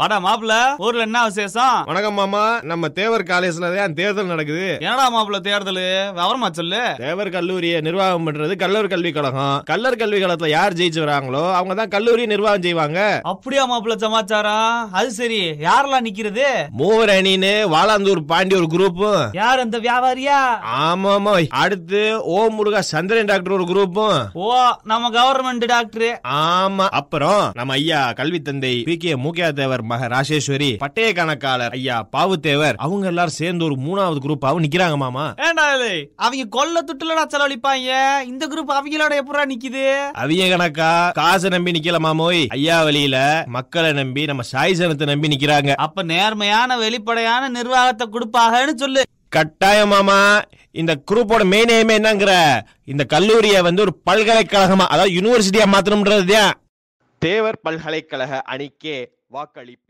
வாடா மாப்பிள ஊர்ல என்ன விசேஷம் வணக்கம் மாமா நம்ம தேவர் காலேஜ்ல தான் தேர்தல் நடக்குது என்னடா மாப்பிள்ள தேர்தல் விவரமா சொல்லு தேவர் கல்லூரியை நிர்வாகம் பண்றது கல்லூர் கல்வி கழகம் கல்லர் கல்வி கழகத்துல யார் ஜெயிச்சு வராங்களோ அவங்க தான் கல்லூரி நிர்வாகம் செய்வாங்க அப்படியா மாப்பிள்ள சமாச்சாரம் அது சரி யாரெல்லாம் நிக்கிறது மூவர் அணின்னு வாலாந்தூர் ஒரு குரூப் யார் அந்த வியாபாரியா ஆமாமா அடுத்து ஓம் முருகா சந்திரன் டாக்டர் ஒரு குரூப்பும் ஓ நம்ம கவர்மெண்ட் டாக்டர் ஆமா அப்புறம் நம்ம ஐயா கல்வி தந்தை பி கே மூக்கியா தேவர் மக ராஜேஸ்வரி பட்டய கணக்காளர் ஐயா பாவுத்தேவர் அவங்க எல்லாரும் சேர்ந்து ஒரு மூணாவது குரூப்பாவும் நிக்கிறாங்க மாமா அவங்க கொல்ல துட்டுலடா செலவழிப்பாங்க இந்த குரூப் அவங்களோட எப்படா நிக்குது அவங்க கணக்கா காசு நம்பி நிக்கல மாமோய் ஐயா வழியில மக்களை நம்பி நம்ம சாய்சனத்தை நம்பி நிக்கிறாங்க அப்ப நேர்மையான வெளிப்படையான நிர்வாகத்தை கொடுப்பாகன்னு சொல்லு கட்டாயமாமா இந்த குரூப்போட மெயின் எய்ம் என்னங்கிற இந்த கல்லூரியை வந்து ஒரு பல்கலைக்கழகமா அதாவது யூனிவர்சிட்டியா மாத்தணும்ன்றது தேவர் பல்கலைக்கழக அணிக்கே வாக்களிப்பு